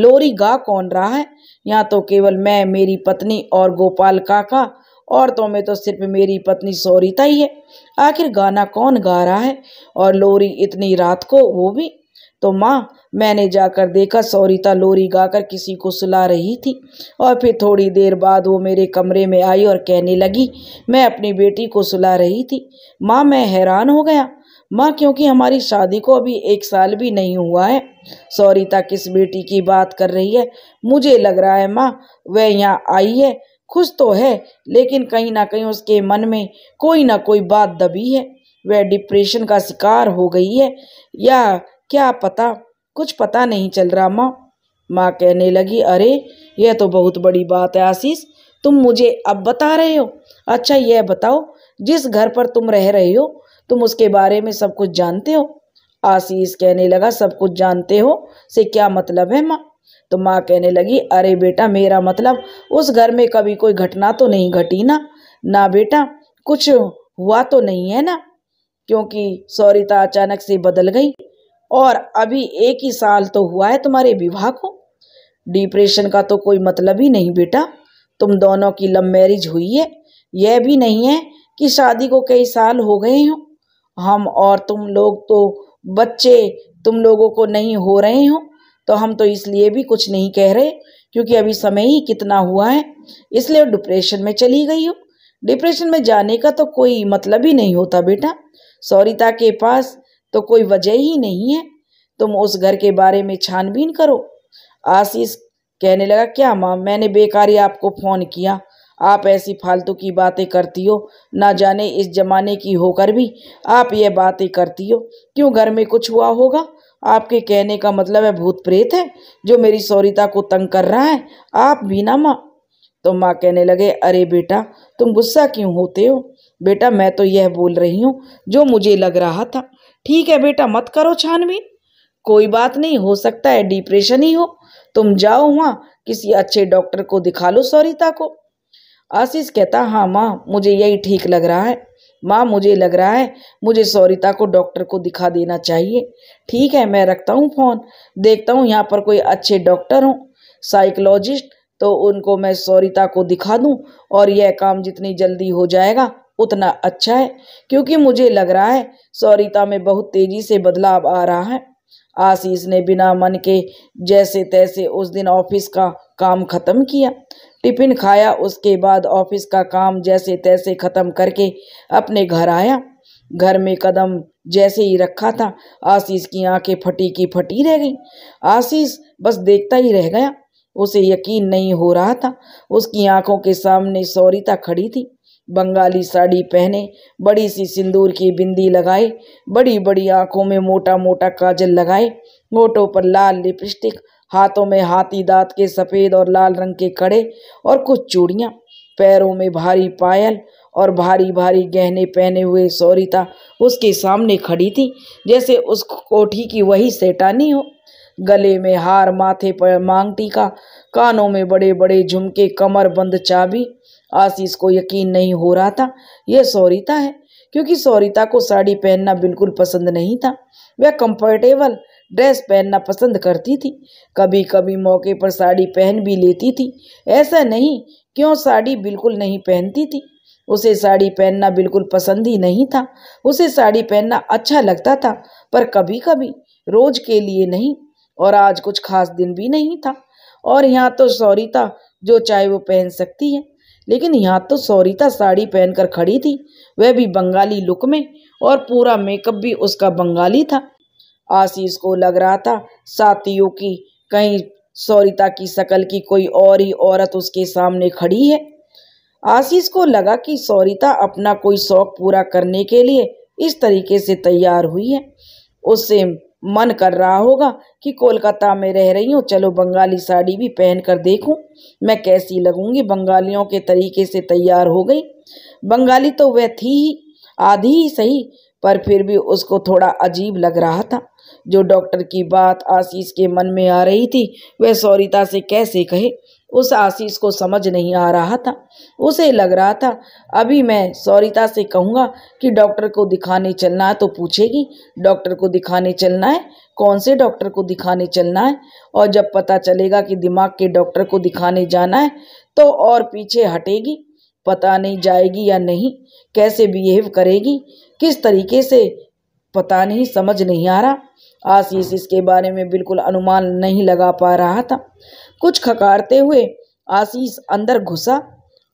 लोरी गा कौन रहा है यहाँ तो केवल मैं मेरी पत्नी और गोपाल काका औरतों में तो सिर्फ मेरी पत्नी सौरिता ही है आखिर गाना कौन गा रहा है और लोरी इतनी रात को वो भी तो माँ मैंने जाकर देखा सौरिता लोरी गाकर किसी को सुला रही थी और फिर थोड़ी देर बाद वो मेरे कमरे में आई और कहने लगी मैं अपनी बेटी को सुला रही थी माँ मैं हैरान हो गया माँ क्योंकि हमारी शादी को अभी एक साल भी नहीं हुआ है सौरिता किस बेटी की बात कर रही है मुझे लग रहा है माँ वह यहाँ आई है खुश तो है लेकिन कहीं ना कहीं उसके मन में कोई ना कोई बात दबी है वह डिप्रेशन का शिकार हो गई है या क्या पता कुछ पता नहीं चल रहा माँ माँ कहने लगी अरे यह तो बहुत बड़ी बात है आशीष तुम मुझे अब बता रहे हो अच्छा यह बताओ जिस घर पर तुम रह रहे हो तुम उसके बारे में सब कुछ जानते हो आशीष कहने लगा सब कुछ जानते हो से क्या मतलब है माँ तो माँ कहने लगी अरे बेटा मेरा मतलब उस घर में कभी कोई घटना तो नहीं घटी ना ना बेटा कुछ हुआ तो नहीं है ना क्योंकि सौरिता अचानक से बदल गई और अभी एक ही साल तो हुआ है तुम्हारे विवाह को डिप्रेशन का तो कोई मतलब ही नहीं बेटा तुम दोनों की लव मैरिज हुई है यह भी नहीं है कि शादी को कई साल हो गए हो हम और तुम लोग तो बच्चे तुम लोगों को नहीं हो रहे हो तो हम तो इसलिए भी कुछ नहीं कह रहे क्योंकि अभी समय ही कितना हुआ है इसलिए डिप्रेशन में चली गई हो डिप्रेशन में जाने का तो कोई मतलब ही नहीं होता बेटा सौरिता के पास तो कोई वजह ही नहीं है तुम उस घर के बारे में छानबीन करो आशीष कहने लगा क्या माँ मैंने बेकारी आपको फ़ोन किया आप ऐसी फालतू की बातें करती हो ना जाने इस जमाने की होकर भी आप ये बातें करती हो क्यों घर में कुछ हुआ होगा आपके कहने का मतलब है भूत प्रेत है जो मेरी सौरिता को तंग कर रहा है आप भी ना माँ तो माँ कहने लगे अरे बेटा तुम गुस्सा क्यों होते हो बेटा मैं तो यह बोल रही हूँ जो मुझे लग रहा था ठीक है बेटा मत करो छानबीन कोई बात नहीं हो सकता है डिप्रेशन ही हो तुम जाओ वहाँ किसी अच्छे डॉक्टर को दिखा लो सौरिता को आशीष कहता हाँ माँ मुझे यही ठीक लग रहा है माँ मुझे लग रहा है मुझे सौरिता को डॉक्टर को दिखा देना चाहिए ठीक है मैं रखता हूँ फ़ोन देखता हूँ यहाँ पर कोई अच्छे डॉक्टर हों साइकोलॉजिस्ट तो उनको मैं सौरिता को दिखा दूँ और यह काम जितनी जल्दी हो जाएगा उतना अच्छा है क्योंकि मुझे लग रहा है सौरिता में बहुत तेजी से बदलाव आ रहा है आशीष ने बिना मन के जैसे तैसे उस दिन ऑफिस का काम ख़त्म किया टिफिन खाया उसके बाद ऑफिस का काम जैसे तैसे ख़त्म करके अपने घर आया घर में कदम जैसे ही रखा था आशीष की आंखें फटी की फटी रह गई आशीष बस देखता ही रह गया उसे यकीन नहीं हो रहा था उसकी आंखों के सामने सौरिता खड़ी थी बंगाली साड़ी पहने बड़ी सी सिंदूर की बिंदी लगाए बड़ी बड़ी आंखों में मोटा मोटा काजल लगाए होठों पर लाल लिपस्टिक हाथों में हाथी दांत के सफ़ेद और लाल रंग के कड़े और कुछ चूड़ियाँ पैरों में भारी पायल और भारी भारी गहने पहने हुए सौरिता उसके सामने खड़ी थी जैसे उस कोठी की वही सेटानी हो गले में हार माथे पर मांग टीका कानों में बड़े बड़े झुमके कमर बंद चाबी आशीष को यकीन नहीं हो रहा था यह सौरिता है क्योंकि सौरिता को साड़ी पहनना बिल्कुल पसंद नहीं था वह कंफर्टेबल ड्रेस पहनना पसंद करती थी कभी कभी मौके पर साड़ी पहन भी लेती थी ऐसा नहीं क्यों साड़ी बिल्कुल नहीं पहनती थी उसे साड़ी पहनना बिल्कुल पसंद ही नहीं था उसे साड़ी पहनना अच्छा लगता था पर कभी कभी रोज के लिए नहीं और आज कुछ खास दिन भी नहीं था और यहाँ तो सौरिता जो चाहे वो पहन सकती है लेकिन यहाँ तो सौरिता साड़ी पहनकर खड़ी थी वह भी बंगाली लुक में और पूरा मेकअप भी उसका बंगाली था आशीष को लग रहा था साथियों की कहीं सौरिता की शकल की कोई और ही औरत उसके सामने खड़ी है आशीष को लगा कि सौरिता अपना कोई शौक पूरा करने के लिए इस तरीके से तैयार हुई है उससे मन कर रहा होगा कि कोलकाता में रह रही हूँ चलो बंगाली साड़ी भी पहन कर देखूँ मैं कैसी लगूँगी बंगालियों के तरीके से तैयार हो गई बंगाली तो वह थी ही आधी ही सही पर फिर भी उसको थोड़ा अजीब लग रहा था जो डॉक्टर की बात आशीष के मन में आ रही थी वह सौरिता से कैसे कहे उस आशीष को समझ नहीं आ रहा था उसे लग रहा था अभी मैं सौरिता से कहूँगा कि डॉक्टर को दिखाने चलना है तो पूछेगी डॉक्टर को दिखाने चलना है कौन से डॉक्टर को दिखाने चलना है और जब पता चलेगा कि दिमाग के डॉक्टर को दिखाने जाना है तो और पीछे हटेगी पता नहीं जाएगी या नहीं कैसे बिहेव करेगी किस तरीके से पता नहीं समझ नहीं आ रहा आशीष इसके बारे में बिल्कुल अनुमान नहीं लगा पा रहा था कुछ खकारते हुए आशीष अंदर घुसा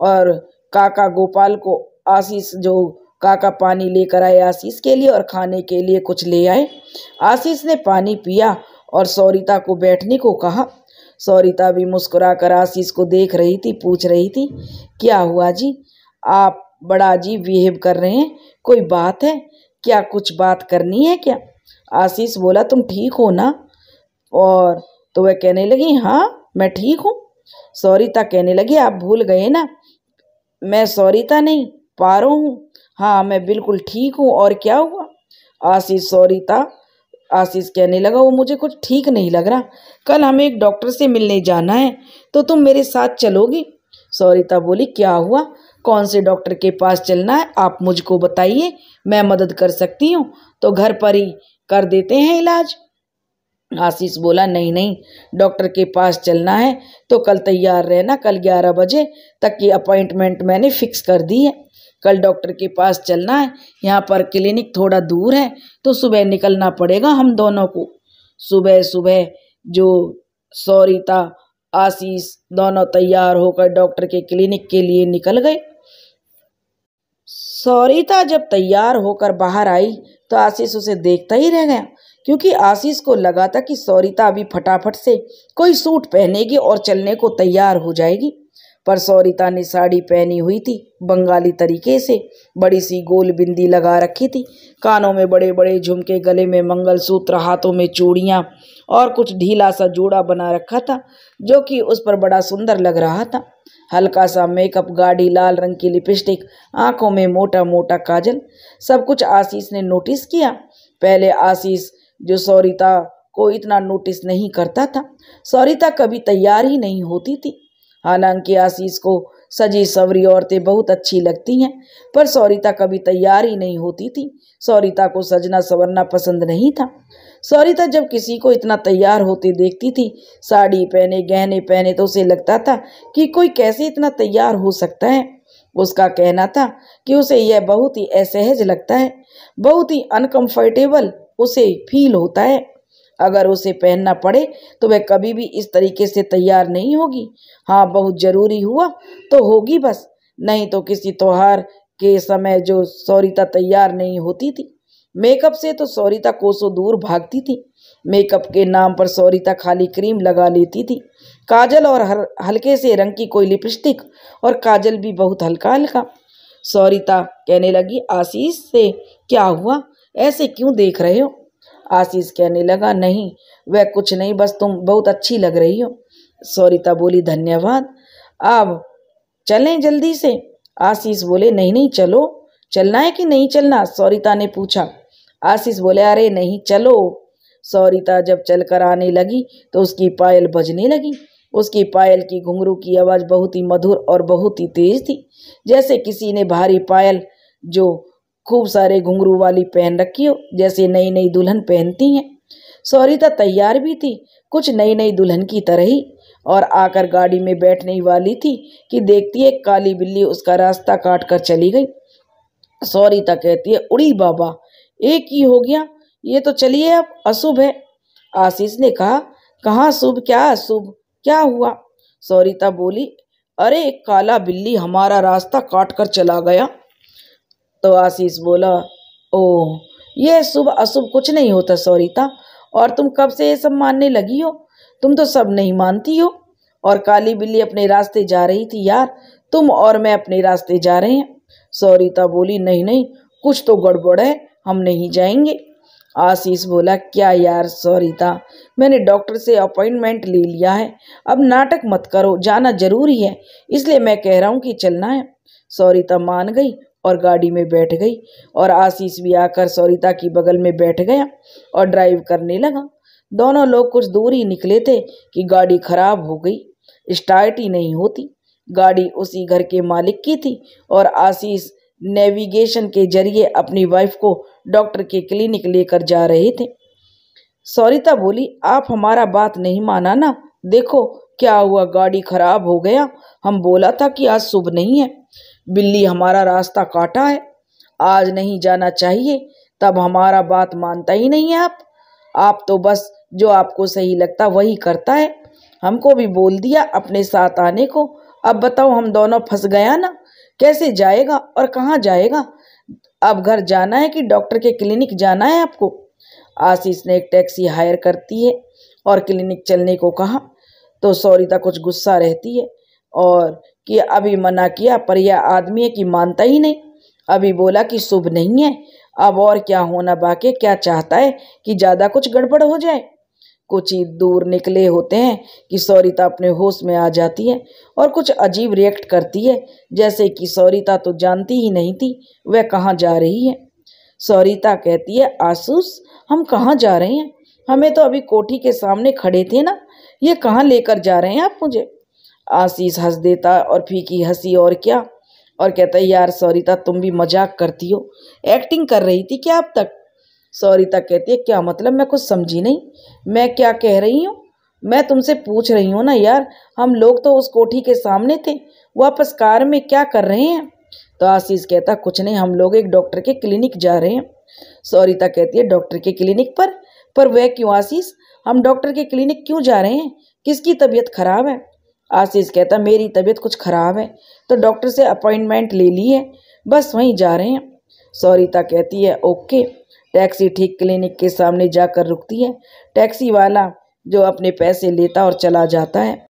और काका गोपाल को आशीष जो काका पानी लेकर आए आशीष के लिए और खाने के लिए कुछ ले आए आशीष ने पानी पिया और सौरिता को बैठने को कहा सौरिता भी मुस्कुरा कर आशीष को देख रही थी पूछ रही थी क्या हुआ जी आप बड़ा अजीब बिहेव कर रहे हैं कोई बात है क्या कुछ बात करनी है क्या आशीष बोला तुम ठीक हो ना और तो वह कहने लगी हाँ मैं ठीक हूँ सौरिता कहने लगी आप भूल गए ना मैं सौरिता नहीं पारो हूँ हाँ मैं बिल्कुल ठीक हूँ और क्या हुआ आशीष सौरिता आशीष कहने लगा वो मुझे कुछ ठीक नहीं लग रहा कल हमें एक डॉक्टर से मिलने जाना है तो तुम मेरे साथ चलोगी सौरिता बोली क्या हुआ कौन से डॉक्टर के पास चलना है आप मुझको बताइए मैं मदद कर सकती हूँ तो घर पर ही कर देते हैं इलाज आशीष बोला नहीं नहीं डॉक्टर के पास चलना है तो कल तैयार रहना कल ग्यारह बजे तक की अपॉइंटमेंट मैंने फिक्स कर दी है कल डॉक्टर के पास चलना है यहाँ पर क्लिनिक थोड़ा दूर है तो सुबह निकलना पड़ेगा हम दोनों को सुबह सुबह जो सौरिता आशीष दोनों तैयार होकर डॉक्टर के क्लिनिक के लिए निकल गए सौरिता जब तैयार होकर बाहर आई तो आशीष उसे देखता ही रह गया क्योंकि आशीष को लगा था कि सौरिता अभी फटाफट से कोई सूट पहनेगी और चलने को तैयार हो जाएगी पर सौरिता ने साड़ी पहनी हुई थी बंगाली तरीके से बड़ी सी गोल बिंदी लगा रखी थी कानों में बड़े बड़े झुमके गले में मंगलसूत्र हाथों में चूड़ियाँ और कुछ ढीला सा जोड़ा बना रखा था जो कि उस पर बड़ा सुंदर लग रहा था हल्का सा मेकअप गाड़ी लाल रंग की लिपस्टिक आंखों में मोटा मोटा काजल सब कुछ आशीष ने नोटिस किया पहले आशीष जो सौरिता को इतना नोटिस नहीं करता था सौरिता कभी तैयार ही नहीं होती थी हालांकि आशीष को सजी सवरी औरतें बहुत अच्छी लगती हैं पर सौरिता कभी तैयार ही नहीं होती थी सौरिता को सजना सवरना पसंद नहीं था सौरिता जब किसी को इतना तैयार होते देखती थी साड़ी पहने गहने पहने तो उसे लगता था कि कोई कैसे इतना तैयार हो सकता है उसका कहना था कि उसे यह बहुत ही असहज लगता है बहुत ही अनकम्फर्टेबल उसे फील होता है अगर उसे पहनना पड़े तो वह कभी भी इस तरीके से तैयार नहीं होगी हाँ बहुत ज़रूरी हुआ तो होगी बस नहीं तो किसी त्यौहार के समय जो सौरिता तैयार नहीं होती थी मेकअप से तो सौरिता कोसों दूर भागती थी मेकअप के नाम पर सौरिता खाली क्रीम लगा लेती थी काजल और हर हल्के से रंग की कोई लिपस्टिक और काजल भी बहुत हल्का हल्का सौरिता कहने लगी आशीष से क्या हुआ ऐसे क्यों देख रहे हो आशीष कहने लगा नहीं वह कुछ नहीं बस तुम बहुत अच्छी लग रही हो सौरिता बोली धन्यवाद अब चलें जल्दी से आशीष बोले नहीं नहीं चलो चलना है कि नहीं चलना सौरिता ने पूछा आशीष बोले अरे नहीं चलो सौरिता जब चलकर आने लगी तो उसकी पायल बजने लगी उसकी पायल की घुंघरू की आवाज़ बहुत ही मधुर और बहुत ही तेज थी जैसे किसी ने भारी पायल जो खूब सारे घुंघरू वाली पहन रखी हो जैसे नई नई दुल्हन पहनती हैं सौरिता तैयार भी थी कुछ नई नई दुल्हन की तरह ही और आकर गाड़ी में बैठने वाली थी कि देखती है काली बिल्ली उसका रास्ता काट कर चली गई सौरिता कहती है उड़ी बाबा एक ही हो गया ये तो चलिए अब अशुभ है आशीष ने कहा कहाँ शुभ क्या अशुभ क्या हुआ सौरिता बोली अरे काला बिल्ली हमारा रास्ता काट कर चला गया तो आशीष बोला ओह यह शुभ अशुभ कुछ नहीं होता सौरिता और तुम कब से ये सब मानने लगी हो तुम तो सब नहीं मानती हो और काली बिल्ली अपने रास्ते जा रही थी यार तुम और मैं अपने रास्ते जा रहे हैं सौरिता बोली नहीं नहीं कुछ तो गड़बड़ है हम नहीं जाएंगे आशीष बोला क्या यार सौरिता मैंने डॉक्टर से अपॉइंटमेंट ले लिया है अब नाटक मत करो जाना जरूरी है इसलिए मैं कह रहा हूँ कि चलना है सौरिता मान गई और गाड़ी में बैठ गई और आशीष भी आकर सौरिता की बगल में बैठ गया और ड्राइव करने लगा दोनों लोग कुछ दूर ही निकले थे कि गाड़ी खराब हो गई स्टार्ट ही नहीं होती गाड़ी उसी घर के मालिक की थी और आशीष नेविगेशन के जरिए अपनी वाइफ को डॉक्टर के क्लिनिक लेकर जा रहे थे सौरिता बोली आप हमारा बात नहीं माना ना देखो क्या हुआ गाड़ी खराब हो गया हम बोला था कि आज सुबह नहीं है बिल्ली हमारा रास्ता काटा है आज नहीं जाना चाहिए तब हमारा बात मानता ही नहीं है आप आप तो बस जो आपको सही लगता वही करता है हमको भी बोल दिया अपने साथ आने को अब बताओ हम दोनों फंस गया ना कैसे जाएगा और कहाँ जाएगा अब घर जाना है कि डॉक्टर के क्लिनिक जाना है आपको आशीष ने एक टैक्सी हायर करती है और क्लिनिक चलने को कहा तो सौरिता कुछ गुस्सा रहती है और कि अभी मना किया पर यह आदमी है कि मानता ही नहीं अभी बोला कि शुभ नहीं है अब और क्या होना बाकी क्या चाहता है कि ज़्यादा कुछ गड़बड़ हो जाए कुछ ही दूर निकले होते हैं कि सौरिता अपने होश में आ जाती है और कुछ अजीब रिएक्ट करती है जैसे कि सौरिता तो जानती ही नहीं थी वह कहाँ जा रही है सौरिता कहती है आसूस हम कहाँ जा रहे हैं हमें तो अभी कोठी के सामने खड़े थे ना ये कहाँ लेकर जा रहे हैं आप मुझे आशीष हंस देता और फीकी हंसी और क्या और कहता यार सौरिता तुम भी मजाक करती हो एक्टिंग कर रही थी क्या अब तक सौरिता कहती है क्या मतलब मैं कुछ समझी नहीं मैं क्या कह रही हूँ मैं तुमसे पूछ रही हूँ ना यार हम लोग तो उस कोठी के सामने थे वापस कार में क्या कर रहे हैं तो आशीष कहता कुछ नहीं हम लोग एक डॉक्टर के क्लिनिक जा रहे हैं सौरिता कहती है डॉक्टर के क्लिनिक पर पर वह क्यों आशीष हम डॉक्टर के क्लिनिक क्यों जा रहे हैं किसकी तबीयत खराब है आशीष कहता मेरी तबीयत कुछ खराब है तो डॉक्टर से अपॉइंटमेंट ले ली है बस वहीं जा रहे हैं सौरिता कहती है ओके टैक्सी ठीक क्लिनिक के सामने जाकर रुकती है टैक्सी वाला जो अपने पैसे लेता और चला जाता है